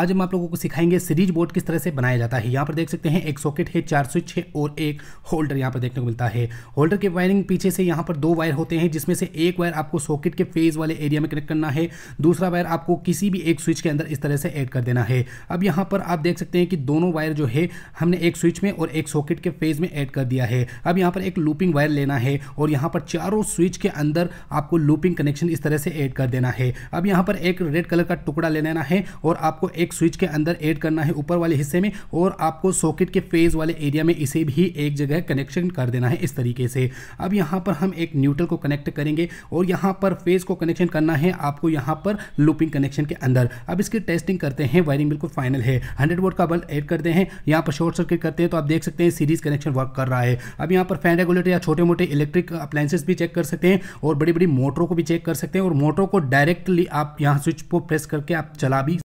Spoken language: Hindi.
आज हम आप लोगों को सिखाएंगे सीरीज बोर्ड किस तरह से बनाया जाता है यहाँ पर देख सकते हैं एक सॉकेट है चार स्विच है और एक होल्डर यहाँ पर देखने को मिलता है होल्डर के वायरिंग पीछे से यहाँ पर दो वायर होते हैं जिसमें से एक वायर आपको सॉकेट के फेज वाले एरिया में कनेक्ट करना है दूसरा वायर आपको किसी भी एक स्विच के अंदर इस तरह से एड कर देना है अब यहाँ पर आप देख सकते हैं कि दोनों वायर जो है हमने एक स्विच में और एक सॉकेट के फेज में एड कर दिया है अब यहाँ पर एक लूपिंग वायर लेना है और यहाँ पर चारों स्विच के अंदर आपको लूपिंग कनेक्शन इस तरह से एड कर देना है अब यहाँ पर एक रेड कलर का टुकड़ा ले लेना है और आपको एक स्विच के अंदर ऐड करना है ऊपर वाले हिस्से में और आपको सॉकेट के फेज वाले एरिया में इसे भी एक जगह कनेक्शन कर देना है इस तरीके से अब यहाँ पर हम एक न्यूट्रल को कनेक्ट करेंगे और यहाँ पर फेज को कनेक्शन करना है आपको यहाँ पर लूपिंग कनेक्शन के अंदर अब इसकी टेस्टिंग करते हैं वायरिंग बिल्कुल फाइनल है हंड्रेड वोट का बल्ब एड करते हैं यहाँ पर शॉर्ट सर्किट करते हैं तो आप देख सकते हैं सीरीज कनेक्शन वर्क कर रहा है अब यहाँ पर फैन रेगुलेटर या छोटे मोटे इलेक्ट्रिक अप्लाइंसेस भी चेक कर सकते हैं और बड़ी बड़ी मोटरों को भी चेक कर सकते हैं और मोटरों को डायरेक्टली आप यहाँ स्विच को प्रेस करके आप चला भी